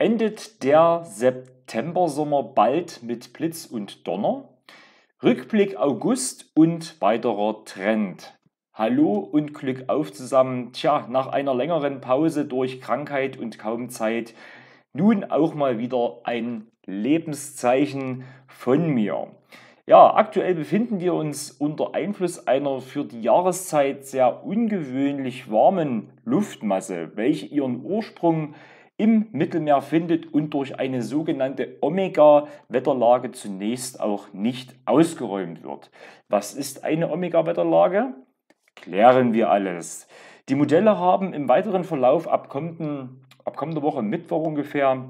endet der September-Sommer bald mit Blitz und Donner. Rückblick August und weiterer Trend. Hallo und Glück auf zusammen. Tja, nach einer längeren Pause durch Krankheit und kaum Zeit, nun auch mal wieder ein Lebenszeichen von mir. Ja, aktuell befinden wir uns unter Einfluss einer für die Jahreszeit sehr ungewöhnlich warmen Luftmasse, welche ihren Ursprung im Mittelmeer findet und durch eine sogenannte Omega-Wetterlage zunächst auch nicht ausgeräumt wird. Was ist eine Omega-Wetterlage? Klären wir alles. Die Modelle haben im weiteren Verlauf ab, kommenden, ab kommender Woche Mittwoch ungefähr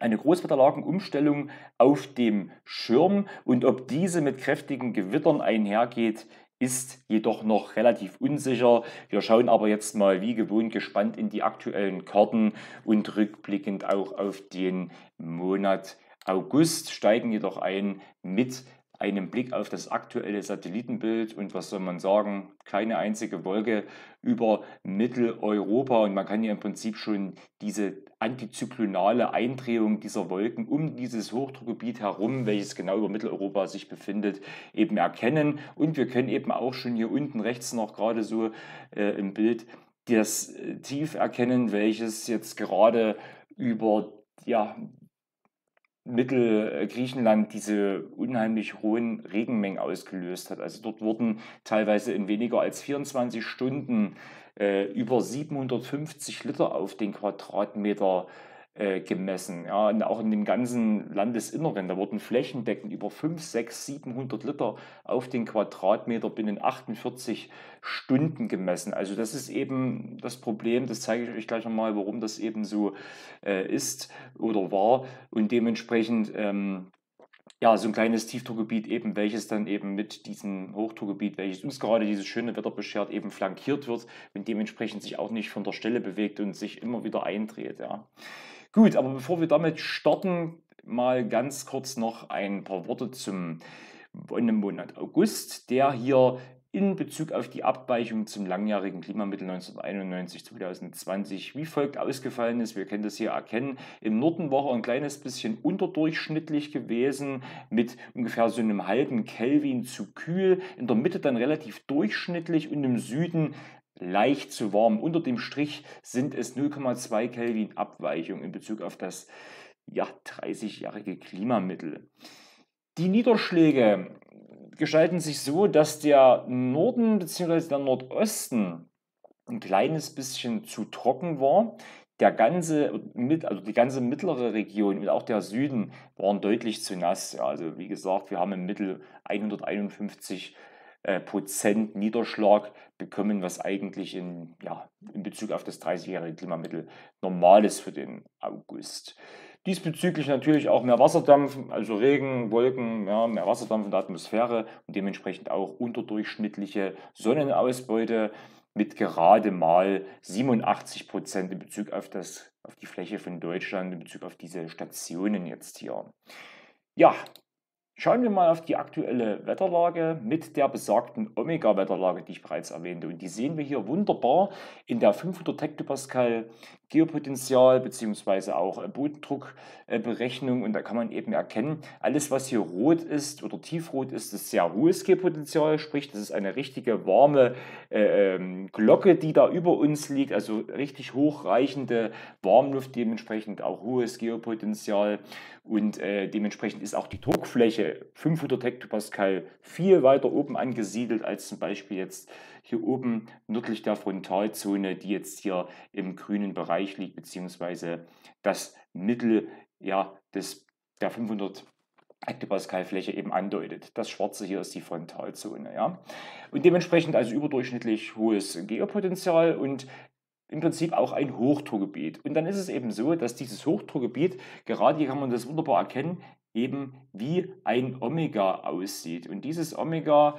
eine Großwetterlagenumstellung auf dem Schirm und ob diese mit kräftigen Gewittern einhergeht, ist jedoch noch relativ unsicher. Wir schauen aber jetzt mal wie gewohnt gespannt in die aktuellen Karten und rückblickend auch auf den Monat August, steigen jedoch ein mit einen Blick auf das aktuelle Satellitenbild und was soll man sagen, keine einzige Wolke über Mitteleuropa und man kann ja im Prinzip schon diese antizyklonale Eindrehung dieser Wolken um dieses Hochdruckgebiet herum, welches genau über Mitteleuropa sich befindet, eben erkennen und wir können eben auch schon hier unten rechts noch gerade so äh, im Bild das äh, Tief erkennen, welches jetzt gerade über ja, Mittelgriechenland äh, diese unheimlich hohen Regenmengen ausgelöst hat. Also dort wurden teilweise in weniger als 24 Stunden äh, über 750 Liter auf den Quadratmeter äh, äh, gemessen. Ja, und auch in dem ganzen Landesinneren, da wurden flächendeckend über 5, 6, 700 Liter auf den Quadratmeter binnen 48 Stunden gemessen. Also das ist eben das Problem, das zeige ich euch gleich nochmal, warum das eben so äh, ist oder war und dementsprechend... Ähm, ja, so ein kleines Tiefdruckgebiet eben, welches dann eben mit diesem Hochdruckgebiet, welches uns gerade dieses schöne Wetter beschert, eben flankiert wird und dementsprechend sich auch nicht von der Stelle bewegt und sich immer wieder eindreht, ja. Gut, aber bevor wir damit starten, mal ganz kurz noch ein paar Worte zum Monat August, der hier in Bezug auf die Abweichung zum langjährigen Klimamittel 1991-2020 wie folgt ausgefallen ist. Wir können das hier erkennen. Im Norden war er ein kleines bisschen unterdurchschnittlich gewesen mit ungefähr so einem halben Kelvin zu kühl. In der Mitte dann relativ durchschnittlich und im Süden leicht zu warm. Unter dem Strich sind es 0,2 Kelvin Abweichung in Bezug auf das ja, 30-jährige Klimamittel. Die Niederschläge gestalten sich so, dass der Norden bzw. der Nordosten ein kleines bisschen zu trocken war. Der ganze, also die ganze mittlere Region und auch der Süden waren deutlich zu nass. Ja, also wie gesagt, wir haben im Mittel 151 äh, Prozent Niederschlag bekommen, was eigentlich in, ja, in Bezug auf das 30-jährige Klimamittel normal ist für den August. Diesbezüglich natürlich auch mehr Wasserdampf, also Regen, Wolken, ja, mehr Wasserdampf in der Atmosphäre und dementsprechend auch unterdurchschnittliche Sonnenausbeute mit gerade mal 87 Prozent in Bezug auf, das, auf die Fläche von Deutschland, in Bezug auf diese Stationen jetzt hier. Ja, Schauen wir mal auf die aktuelle Wetterlage mit der besagten Omega-Wetterlage, die ich bereits erwähnte. Und die sehen wir hier wunderbar in der 500 Hektopascal Geopotenzial bzw. auch äh, Bodendruckberechnung äh, und da kann man eben erkennen, alles was hier rot ist oder tiefrot ist, ist sehr hohes Geopotenzial, sprich das ist eine richtige warme äh, ähm, Glocke, die da über uns liegt, also richtig hochreichende Warmluft, dementsprechend auch hohes Geopotenzial und äh, dementsprechend ist auch die Druckfläche 500 Hektopascal viel weiter oben angesiedelt als zum Beispiel jetzt hier oben nördlich der Frontalzone, die jetzt hier im grünen Bereich liegt, beziehungsweise das Mittel ja, des, der 500 Hektopascal-Fläche eben andeutet. Das Schwarze hier ist die Frontalzone. Ja? Und dementsprechend also überdurchschnittlich hohes Geopotenzial und im Prinzip auch ein Hochdruckgebiet. Und dann ist es eben so, dass dieses Hochdruckgebiet, gerade hier kann man das wunderbar erkennen, eben wie ein Omega aussieht. Und dieses Omega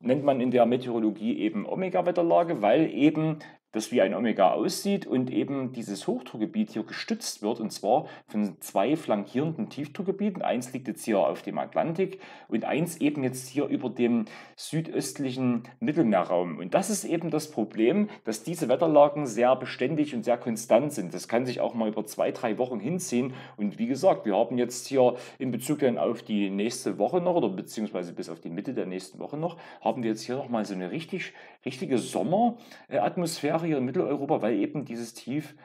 nennt man in der Meteorologie eben Omega-Wetterlage, weil eben das wie ein Omega aussieht und eben dieses Hochdruckgebiet hier gestützt wird und zwar von zwei flankierenden Tiefdruckgebieten. Eins liegt jetzt hier auf dem Atlantik und eins eben jetzt hier über dem südöstlichen Mittelmeerraum. Und das ist eben das Problem, dass diese Wetterlagen sehr beständig und sehr konstant sind. Das kann sich auch mal über zwei, drei Wochen hinziehen. Und wie gesagt, wir haben jetzt hier in Bezug dann auf die nächste Woche noch oder beziehungsweise bis auf die Mitte der nächsten Woche noch, haben wir jetzt hier nochmal so eine richtig, richtige Sommeratmosphäre Nordafrika in Mitteleuropa, weil eben dieses Tief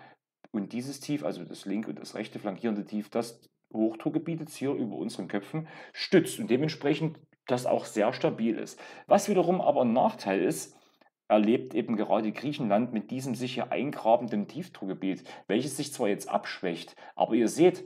und dieses Tief, also das linke und das rechte flankierende Tief, das Hochdruckgebiet jetzt hier über unseren Köpfen stützt und dementsprechend das auch sehr stabil ist. Was wiederum aber ein Nachteil ist, erlebt eben gerade Griechenland mit diesem sich hier eingrabenden Tiefdruckgebiet, welches sich zwar jetzt abschwächt, aber ihr seht,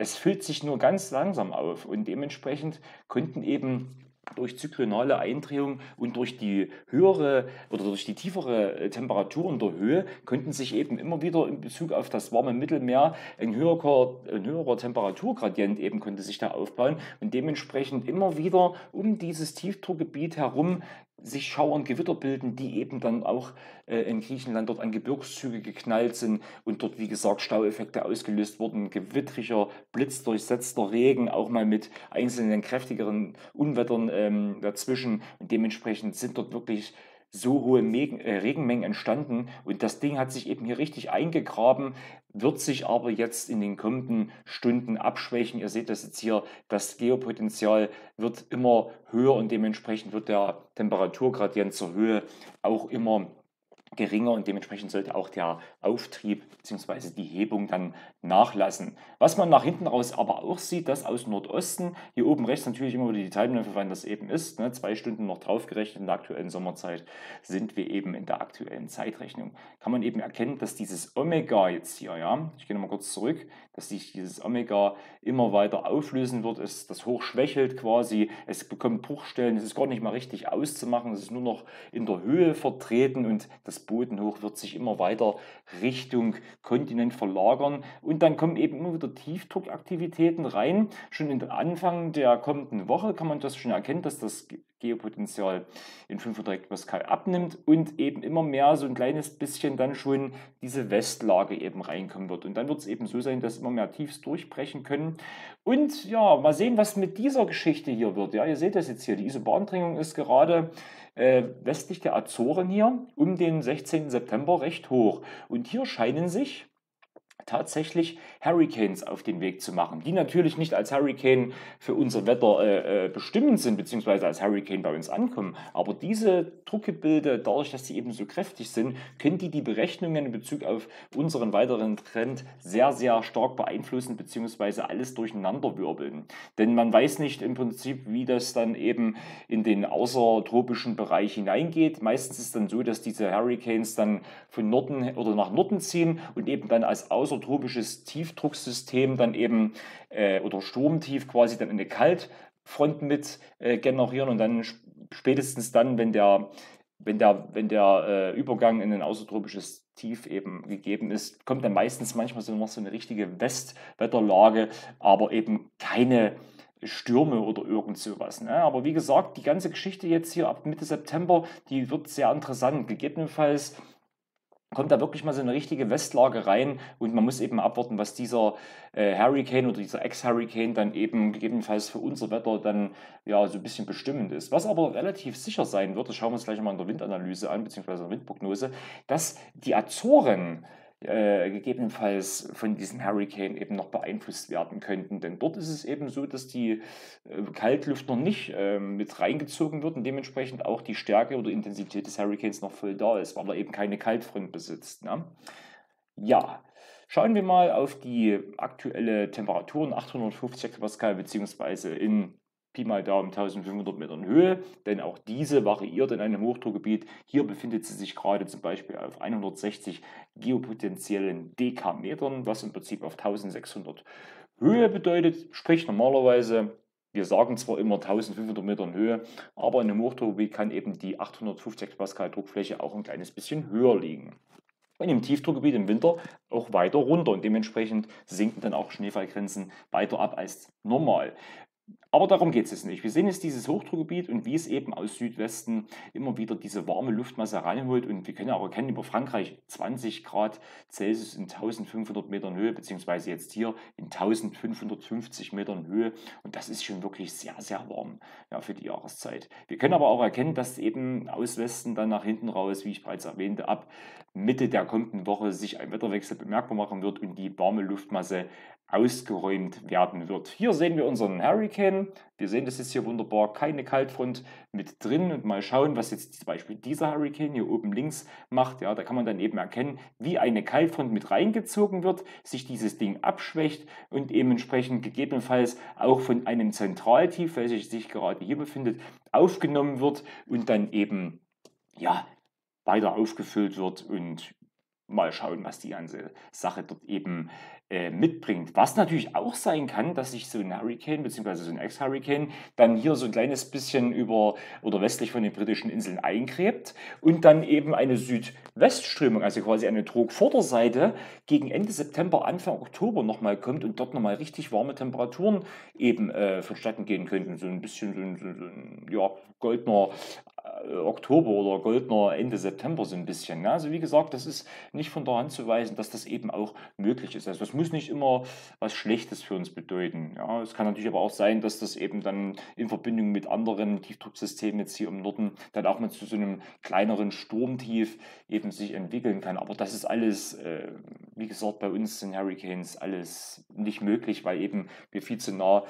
es füllt sich nur ganz langsam auf und dementsprechend könnten eben durch zyklonale Eindrehung und durch die höhere oder durch die tiefere äh, Temperatur in der Höhe könnten sich eben immer wieder in Bezug auf das warme Mittelmeer ein höherer, ein höherer Temperaturgradient eben könnte sich da aufbauen und dementsprechend immer wieder um dieses Tiefdruckgebiet herum sich Schauer und Gewitter bilden, die eben dann auch äh, in Griechenland dort an Gebirgszüge geknallt sind und dort, wie gesagt, Staueffekte ausgelöst wurden. Gewittriger, blitzdurchsetzter Regen, auch mal mit einzelnen kräftigeren Unwettern ähm, dazwischen. Und dementsprechend sind dort wirklich so hohe äh, Regenmengen entstanden und das Ding hat sich eben hier richtig eingegraben, wird sich aber jetzt in den kommenden Stunden abschwächen. Ihr seht das jetzt hier, das Geopotenzial wird immer höher und dementsprechend wird der Temperaturgradient zur Höhe auch immer höher geringer und dementsprechend sollte auch der Auftrieb bzw. die Hebung dann nachlassen. Was man nach hinten raus aber auch sieht, dass aus Nordosten, hier oben rechts natürlich immer wieder die Zeitläufe, wann das eben ist, ne, zwei Stunden noch draufgerechnet in der aktuellen Sommerzeit, sind wir eben in der aktuellen Zeitrechnung. Kann man eben erkennen, dass dieses Omega jetzt hier, ja, ich gehe nochmal kurz zurück, dass sich dieses Omega immer weiter auflösen wird, es, das hoch schwächelt quasi, es bekommt Bruchstellen, es ist gar nicht mal richtig auszumachen, es ist nur noch in der Höhe vertreten und das Boden hoch, wird sich immer weiter Richtung Kontinent verlagern. Und dann kommen eben immer wieder Tiefdruckaktivitäten rein. Schon in den Anfang der kommenden Woche kann man das schon erkennen, dass das Geopotenzial in 500 Hektar Pascal abnimmt und eben immer mehr so ein kleines bisschen dann schon diese Westlage eben reinkommen wird. Und dann wird es eben so sein, dass immer mehr Tiefs durchbrechen können. Und ja, mal sehen, was mit dieser Geschichte hier wird. Ja, ihr seht das jetzt hier. Die Isobahndringung ist gerade äh, westlich der Azoren hier um den 16. September recht hoch. Und hier scheinen sich tatsächlich Hurricanes auf den Weg zu machen, die natürlich nicht als Hurricane für unser Wetter äh, äh bestimmend sind, beziehungsweise als Hurricane bei uns ankommen. Aber diese Druckgebilde, dadurch, dass sie eben so kräftig sind, können die die Berechnungen in Bezug auf unseren weiteren Trend sehr, sehr stark beeinflussen, beziehungsweise alles durcheinanderwirbeln. Denn man weiß nicht im Prinzip, wie das dann eben in den außertropischen Bereich hineingeht. Meistens ist es dann so, dass diese Hurricanes dann von Norden oder nach Norden ziehen und eben dann als Aus außertropisches Tiefdrucksystem dann eben äh, oder Sturmtief quasi dann in eine Kaltfront mit äh, generieren und dann spätestens dann, wenn der, wenn der, wenn der äh, Übergang in ein außertropisches Tief eben gegeben ist, kommt dann meistens manchmal so noch so eine richtige Westwetterlage, aber eben keine Stürme oder irgend sowas. Ne? Aber wie gesagt, die ganze Geschichte jetzt hier ab Mitte September, die wird sehr interessant. Gegebenenfalls kommt da wirklich mal so eine richtige Westlage rein und man muss eben abwarten, was dieser äh, Hurricane oder dieser Ex-Hurricane dann eben gegebenenfalls für unser Wetter dann ja so ein bisschen bestimmend ist. Was aber relativ sicher sein wird, das schauen wir uns gleich mal in der Windanalyse an, beziehungsweise in der Windprognose, dass die Azoren äh, gegebenenfalls von diesem Hurricane eben noch beeinflusst werden könnten. Denn dort ist es eben so, dass die äh, noch nicht äh, mit reingezogen wird und dementsprechend auch die Stärke oder Intensität des Hurricanes noch voll da ist, weil er eben keine Kaltfront besitzt. Ne? Ja, schauen wir mal auf die aktuelle Temperatur in 850 Pascal beziehungsweise in Pi mal Daumen 1500 Metern Höhe, denn auch diese variiert in einem Hochdruckgebiet. Hier befindet sie sich gerade zum Beispiel auf 160 geopotentiellen Dekametern, was im Prinzip auf 1600 Höhe bedeutet, sprich normalerweise wir sagen zwar immer 1500 Metern Höhe, aber in einem Hochdruckgebiet kann eben die 850 Pascal Druckfläche auch ein kleines bisschen höher liegen. Und im Tiefdruckgebiet im Winter auch weiter runter und dementsprechend sinken dann auch Schneefallgrenzen weiter ab als normal. Aber darum geht es jetzt nicht. Wir sehen jetzt dieses Hochdruckgebiet und wie es eben aus Südwesten immer wieder diese warme Luftmasse reinholt. Und wir können auch erkennen, über Frankreich 20 Grad Celsius in 1500 Metern Höhe, beziehungsweise jetzt hier in 1550 Metern Höhe. Und das ist schon wirklich sehr, sehr warm ja, für die Jahreszeit. Wir können aber auch erkennen, dass eben aus Westen dann nach hinten raus, wie ich bereits erwähnte, ab Mitte der kommenden Woche sich ein Wetterwechsel bemerkbar machen wird und die warme Luftmasse ausgeräumt werden wird. Hier sehen wir unseren Hurricane Norden. Wir sehen, das ist hier wunderbar keine Kaltfront mit drin. Und mal schauen, was jetzt zum Beispiel dieser Hurricane hier oben links macht. Ja, da kann man dann eben erkennen, wie eine Kaltfront mit reingezogen wird, sich dieses Ding abschwächt und eben entsprechend gegebenenfalls auch von einem Zentraltief, welches sich gerade hier befindet, aufgenommen wird und dann eben ja, weiter aufgefüllt wird und mal schauen, was die ganze Sache dort eben macht. Äh, mitbringt. Was natürlich auch sein kann, dass sich so ein Hurricane bzw. so ein Ex-Hurricane dann hier so ein kleines bisschen über oder westlich von den britischen Inseln eingräbt und dann eben eine Südwestströmung, also quasi eine Trogvorderseite, gegen Ende September, Anfang Oktober nochmal kommt und dort nochmal richtig warme Temperaturen eben äh, vonstatten gehen könnten. So ein bisschen so ein, so ein ja, goldener äh, Oktober oder Goldner Ende September so ein bisschen. Ne? Also wie gesagt, das ist nicht von der Hand zu weisen, dass das eben auch möglich ist. Also das muss nicht immer was Schlechtes für uns bedeuten. Ja? Es kann natürlich aber auch sein, dass das eben dann in Verbindung mit anderen Tiefdrucksystemen jetzt hier im Norden dann auch mal zu so einem kleineren Sturmtief eben sich entwickeln kann. Aber das ist alles, äh, wie gesagt, bei uns sind Hurricanes alles nicht möglich, weil eben wir viel zu nah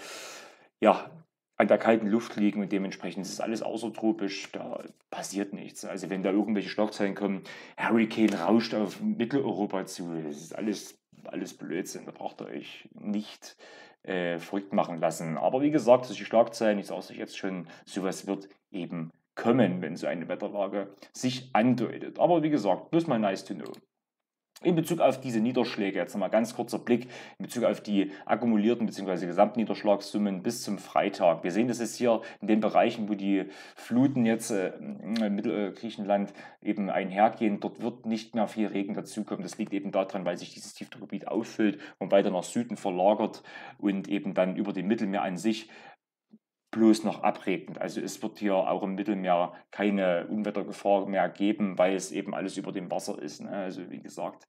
ja, an der kalten Luft liegen und dementsprechend ist alles außertropisch, da passiert nichts. Also wenn da irgendwelche Schlagzeilen kommen, Hurricane rauscht auf Mitteleuropa zu, das ist alles, alles Blödsinn, da braucht ihr euch nicht äh, verrückt machen lassen. Aber wie gesagt, solche Schlagzeilen, ich sage es euch jetzt schon, sowas wird eben kommen, wenn so eine Wetterlage sich andeutet. Aber wie gesagt, bloß mal nice to know. In Bezug auf diese Niederschläge, jetzt nochmal ganz kurzer Blick in Bezug auf die akkumulierten bzw. Gesamtniederschlagssummen bis zum Freitag. Wir sehen das jetzt hier in den Bereichen, wo die Fluten jetzt äh, in Mittelgriechenland eben einhergehen. Dort wird nicht mehr viel Regen dazukommen. Das liegt eben daran, weil sich dieses Tiefdruckgebiet auffüllt und weiter nach Süden verlagert und eben dann über dem Mittelmeer an sich bloß noch abregend. Also es wird hier auch im Mittelmeer keine Unwettergefahr mehr geben, weil es eben alles über dem Wasser ist. Ne? Also wie gesagt,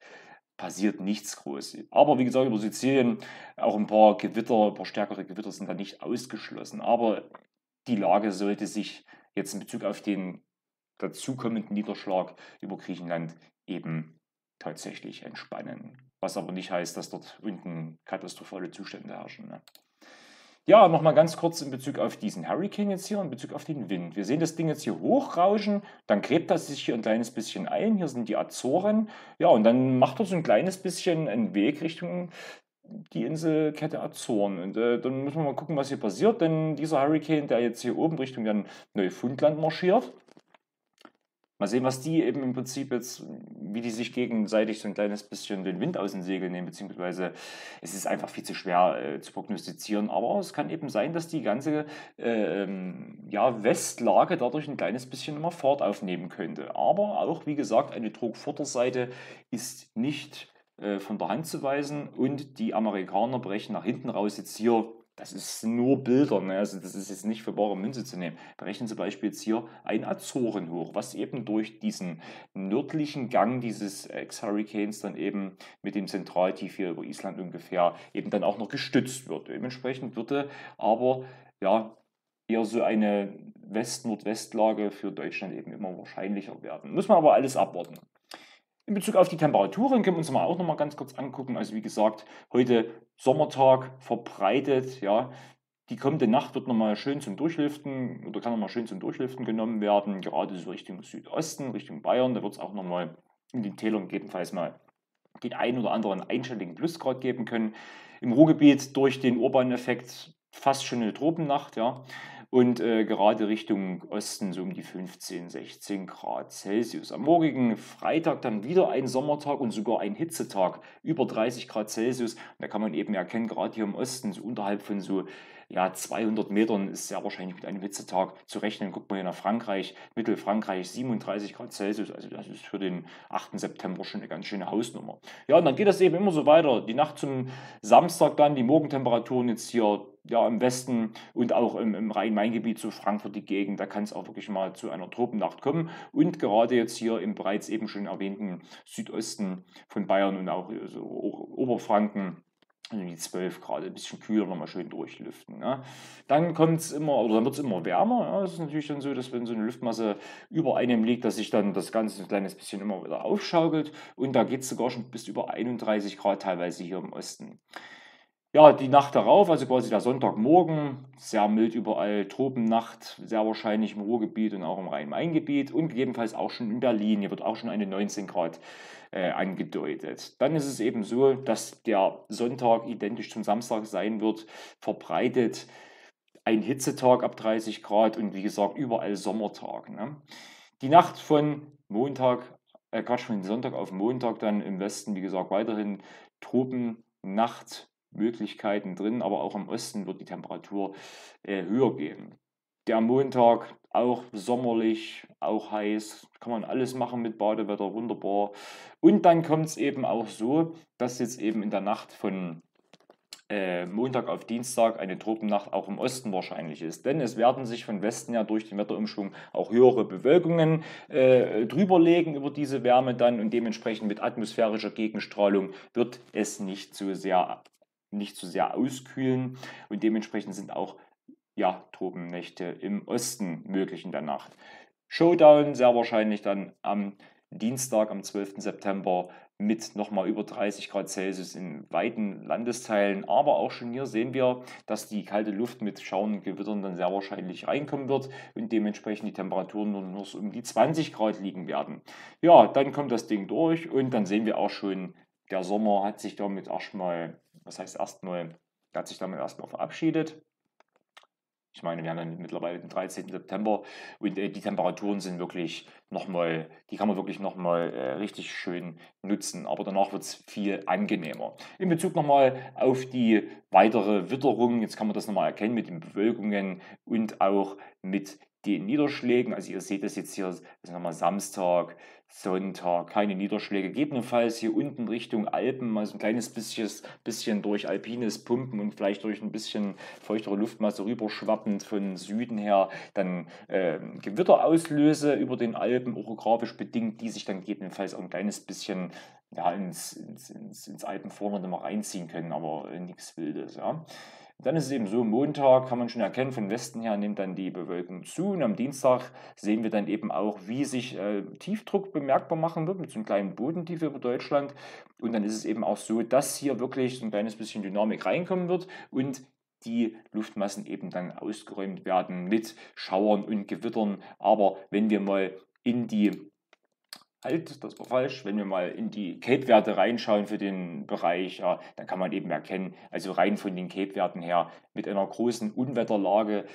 passiert nichts Großes. Aber wie gesagt, über Sizilien auch ein paar Gewitter, ein paar stärkere Gewitter sind da nicht ausgeschlossen. Aber die Lage sollte sich jetzt in Bezug auf den dazukommenden Niederschlag über Griechenland eben tatsächlich entspannen. Was aber nicht heißt, dass dort unten katastrophale Zustände herrschen. Ne? Ja, nochmal ganz kurz in Bezug auf diesen Hurricane jetzt hier, in Bezug auf den Wind. Wir sehen das Ding jetzt hier hochrauschen, dann gräbt das sich hier ein kleines bisschen ein. Hier sind die Azoren. Ja, und dann macht er so ein kleines bisschen einen Weg Richtung die Inselkette Azoren. Und äh, dann müssen wir mal gucken, was hier passiert, denn dieser Hurricane, der jetzt hier oben Richtung Neufundland marschiert, mal sehen, was die eben im Prinzip jetzt, wie die sich gegenseitig so ein kleines bisschen den Wind aus den Segeln nehmen, beziehungsweise es ist einfach viel zu schwer äh, zu prognostizieren. Aber es kann eben sein, dass die ganze äh, ja, Westlage dadurch ein kleines bisschen immer Fahrt aufnehmen könnte. Aber auch, wie gesagt, eine Druckvorderseite ist nicht äh, von der Hand zu weisen und die Amerikaner brechen nach hinten raus jetzt hier das ist nur Bilder, ne? also das ist jetzt nicht für bare Münze zu nehmen. Berechnen Sie beispielsweise hier ein Azorenhoch, was eben durch diesen nördlichen Gang dieses Ex-Hurricanes dann eben mit dem Zentraltief hier über Island ungefähr eben dann auch noch gestützt wird. Dementsprechend würde aber ja eher so eine West-Nordwest-Lage für Deutschland eben immer wahrscheinlicher werden. Muss man aber alles abwarten. In Bezug auf die Temperaturen können wir uns mal auch noch mal ganz kurz angucken. Also wie gesagt, heute Sommertag verbreitet, ja. Die kommende Nacht wird nochmal schön zum Durchlüften oder kann nochmal schön zum Durchliften genommen werden, gerade so Richtung Südosten, Richtung Bayern. Da wird es auch nochmal in den Tälern gegebenenfalls mal den einen oder anderen einstelligen Plusgrad geben können. Im Ruhrgebiet durch den urbanen Effekt fast schon eine Tropennacht, ja und äh, gerade Richtung Osten so um die 15, 16 Grad Celsius. Am morgigen Freitag dann wieder ein Sommertag und sogar ein Hitzetag, über 30 Grad Celsius. da kann man eben erkennen, gerade hier im Osten, so unterhalb von so ja, 200 Metern ist sehr wahrscheinlich mit einem Hitzetag zu rechnen. Guckt mal hier nach Frankreich, Mittelfrankreich 37 Grad Celsius. Also das ist für den 8. September schon eine ganz schöne Hausnummer. Ja, und dann geht das eben immer so weiter. Die Nacht zum Samstag dann, die Morgentemperaturen jetzt hier ja, im Westen und auch im, im Rhein-Main-Gebiet, so Frankfurt die Gegend, da kann es auch wirklich mal zu einer Tropennacht kommen. Und gerade jetzt hier im bereits eben schon erwähnten Südosten von Bayern und auch so Oberfranken also die 12 Grad, ein bisschen kühler nochmal schön durchlüften. Ne? Dann kommt es immer, oder dann wird es immer wärmer. Es ja? ist natürlich dann so, dass wenn so eine Luftmasse über einem liegt, dass sich dann das Ganze ein kleines bisschen immer wieder aufschaukelt und da geht es sogar schon bis über 31 Grad teilweise hier im Osten. Ja, die Nacht darauf, also quasi der Sonntagmorgen, sehr mild überall, Tropennacht, sehr wahrscheinlich im Ruhrgebiet und auch im Rhein-Main-Gebiet und gegebenenfalls auch schon in Berlin. Hier wird auch schon eine 19 Grad äh, angedeutet. Dann ist es eben so, dass der Sonntag identisch zum Samstag sein wird, verbreitet ein Hitzetag ab 30 Grad und wie gesagt überall Sommertag. Ne? Die Nacht von Montag, äh Quatsch, von Sonntag auf Montag dann im Westen, wie gesagt, weiterhin Tropennacht Möglichkeiten drin, aber auch im Osten wird die Temperatur äh, höher gehen. Der Montag auch sommerlich, auch heiß, kann man alles machen mit Badewetter, wunderbar. Und dann kommt es eben auch so, dass jetzt eben in der Nacht von äh, Montag auf Dienstag eine Tropennacht auch im Osten wahrscheinlich ist. Denn es werden sich von Westen ja durch den Wetterumschwung auch höhere Bewölkungen äh, drüberlegen über diese Wärme dann und dementsprechend mit atmosphärischer Gegenstrahlung wird es nicht so sehr nicht zu sehr auskühlen und dementsprechend sind auch ja, Tropennächte im Osten möglich in der Nacht. Showdown sehr wahrscheinlich dann am Dienstag, am 12. September mit nochmal über 30 Grad Celsius in weiten Landesteilen. Aber auch schon hier sehen wir, dass die kalte Luft mit schauen und Gewittern dann sehr wahrscheinlich reinkommen wird und dementsprechend die Temperaturen nur noch so um die 20 Grad liegen werden. Ja, dann kommt das Ding durch und dann sehen wir auch schon, der Sommer hat sich damit erstmal was heißt erstmal, Er hat sich damit erstmal verabschiedet. Ich meine, wir haben dann mittlerweile den 13. September und äh, die Temperaturen sind wirklich nochmal, die kann man wirklich nochmal äh, richtig schön nutzen. Aber danach wird es viel angenehmer. In Bezug nochmal auf die weitere Witterung, jetzt kann man das nochmal erkennen mit den Bewölkungen und auch mit den Niederschlägen, also ihr seht es jetzt hier, also nochmal Samstag, Sonntag, keine Niederschläge. Gegebenenfalls hier unten Richtung Alpen mal so ein kleines bisschen, bisschen durch alpines Pumpen und vielleicht durch ein bisschen feuchtere Luftmasse rüberschwappend von Süden her dann äh, Gewitterauslöse über den Alpen, orografisch bedingt, die sich dann gegebenenfalls auch ein kleines bisschen ja, ins, ins, ins, ins Alpenvorland mal reinziehen können, aber äh, nichts Wildes. Ja. Dann ist es eben so, Montag kann man schon erkennen, von Westen her nimmt dann die Bewölkung zu und am Dienstag sehen wir dann eben auch, wie sich äh, Tiefdruck bemerkbar machen wird mit so einem kleinen Bodentief über Deutschland und dann ist es eben auch so, dass hier wirklich so ein kleines bisschen Dynamik reinkommen wird und die Luftmassen eben dann ausgeräumt werden mit Schauern und Gewittern. Aber wenn wir mal in die Halt, das war falsch. Wenn wir mal in die Cape-Werte reinschauen für den Bereich, ja, dann kann man eben erkennen, also rein von den Cape-Werten her, mit einer großen Unwetterlage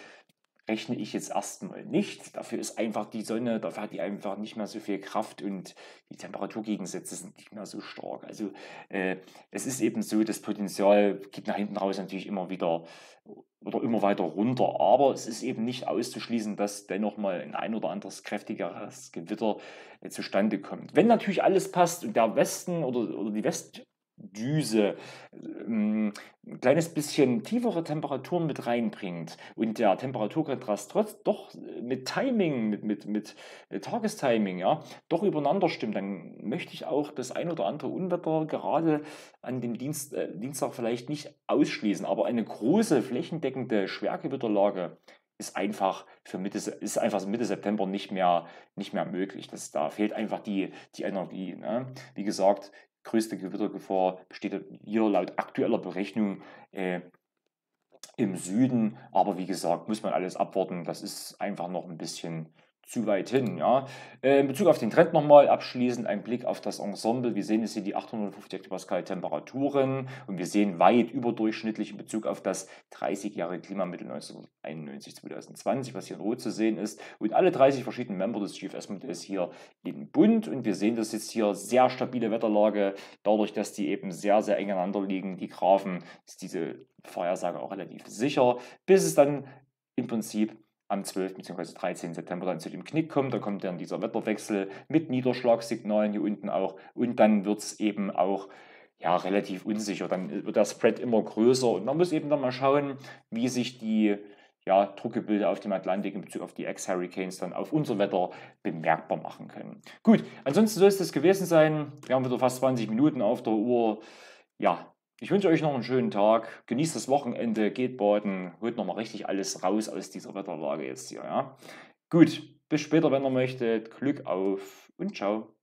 rechne ich jetzt erstmal nicht. Dafür ist einfach die Sonne, dafür hat die einfach nicht mehr so viel Kraft und die Temperaturgegensätze sind nicht mehr so stark. Also äh, es ist eben so, das Potenzial gibt nach hinten raus natürlich immer wieder oder immer weiter runter. Aber es ist eben nicht auszuschließen, dass dennoch mal ein ein oder anderes kräftigeres Gewitter äh, zustande kommt. Wenn natürlich alles passt und der Westen oder, oder die West Düse ähm, ein kleines bisschen tiefere Temperaturen mit reinbringt und der Temperaturkontrast trotz doch äh, mit Timing, mit, mit, mit äh, Tagestiming, ja, doch übereinander stimmt, dann möchte ich auch das ein oder andere Unwetter gerade an dem Dienst, äh, Dienstag vielleicht nicht ausschließen. Aber eine große flächendeckende Schwergewitterlage ist einfach für Mitte, ist einfach Mitte September nicht mehr, nicht mehr möglich. Das, da fehlt einfach die, die Energie. Ne? Wie gesagt, größte Gewittergefahr besteht hier laut aktueller Berechnung äh, im Süden. Aber wie gesagt, muss man alles abwarten. Das ist einfach noch ein bisschen zu weit hin. Ja. Äh, in Bezug auf den Trend nochmal abschließend ein Blick auf das Ensemble. Wir sehen jetzt hier die 850 Pascal Temperaturen und wir sehen weit überdurchschnittlich in Bezug auf das 30-jährige Klimamittel 1991-2020, was hier in Rot zu sehen ist. Und alle 30 verschiedenen Member des GFS-Modells hier in bunt und wir sehen, das jetzt hier sehr stabile Wetterlage, dadurch, dass die eben sehr, sehr eng aneinander liegen, die Graphen, ist diese Vorhersage auch relativ sicher, bis es dann im Prinzip am 12. bzw. 13. September dann zu dem Knick kommt. Da kommt dann dieser Wetterwechsel mit Niederschlagssignalen hier unten auch und dann wird es eben auch ja, relativ unsicher. Dann wird der Spread immer größer und man muss eben dann mal schauen, wie sich die ja, Druckebilder auf dem Atlantik in Bezug auf die Ex-Hurricanes dann auf unser Wetter bemerkbar machen können. Gut, ansonsten soll es das gewesen sein. Wir haben wieder fast 20 Minuten auf der Uhr. Ja, ich wünsche euch noch einen schönen Tag. Genießt das Wochenende, geht baden, holt nochmal richtig alles raus aus dieser Wetterlage jetzt hier. Ja? Gut, bis später, wenn ihr möchtet. Glück auf und ciao.